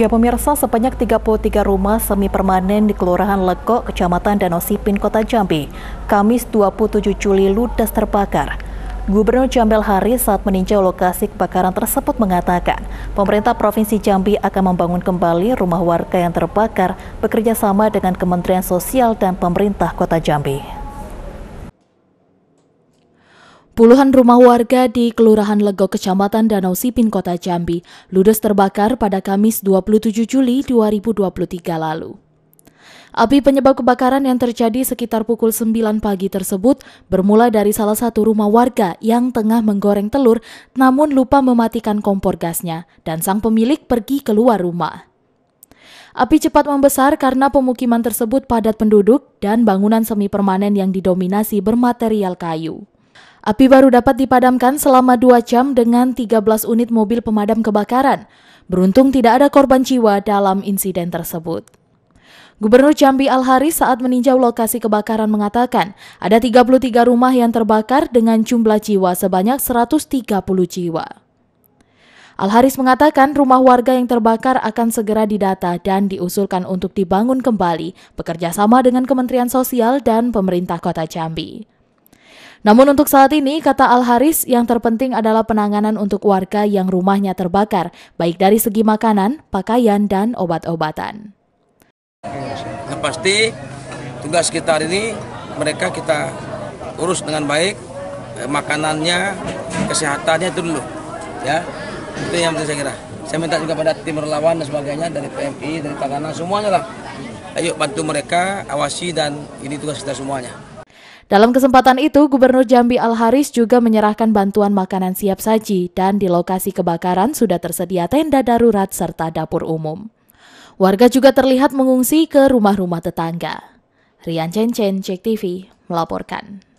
Ya pemirsa, sebanyak 33 rumah semi permanen di Kelurahan Legok, Kecamatan Danau Sipin, Kota Jambi, Kamis 27 Juli ludes terbakar. Gubernur Jambel Haris saat meninjau lokasi kebakaran tersebut mengatakan, pemerintah Provinsi Jambi akan membangun kembali rumah warga yang terbakar bekerjasama dengan Kementerian Sosial dan Pemerintah Kota Jambi. Puluhan rumah warga di Kelurahan Legok Kecamatan Danau Sipin, Kota Jambi, ludes terbakar pada Kamis 27 Juli 2023 lalu. Api penyebab kebakaran yang terjadi sekitar pukul 9 pagi tersebut bermula dari salah satu rumah warga yang tengah menggoreng telur namun lupa mematikan kompor gasnya dan sang pemilik pergi keluar rumah. Api cepat membesar karena pemukiman tersebut padat penduduk dan bangunan semi permanen yang didominasi bermaterial kayu. Api baru dapat dipadamkan selama dua jam dengan 13 unit mobil pemadam kebakaran. Beruntung tidak ada korban jiwa dalam insiden tersebut. Gubernur Jambi Al-Haris saat meninjau lokasi kebakaran mengatakan, ada 33 rumah yang terbakar dengan jumlah jiwa sebanyak 130 jiwa. Al-Haris mengatakan rumah warga yang terbakar akan segera didata dan diusulkan untuk dibangun kembali bekerjasama dengan Kementerian Sosial dan pemerintah kota Jambi. Namun untuk saat ini, kata Al-Haris, yang terpenting adalah penanganan untuk warga yang rumahnya terbakar, baik dari segi makanan, pakaian, dan obat-obatan. Yang pasti tugas kita hari ini mereka kita urus dengan baik, eh, makanannya, kesehatannya itu dulu. Ya, itu yang penting saya kira. Saya minta juga pada tim relawan dan sebagainya dari PMI, dari tanganan semuanya lah. Ayo bantu mereka, awasi dan ini tugas kita semuanya. Dalam kesempatan itu, Gubernur Jambi Al-Haris juga menyerahkan bantuan makanan siap saji dan di lokasi kebakaran sudah tersedia tenda darurat serta dapur umum. Warga juga terlihat mengungsi ke rumah-rumah tetangga. Rian Cencen, Cek TV, melaporkan.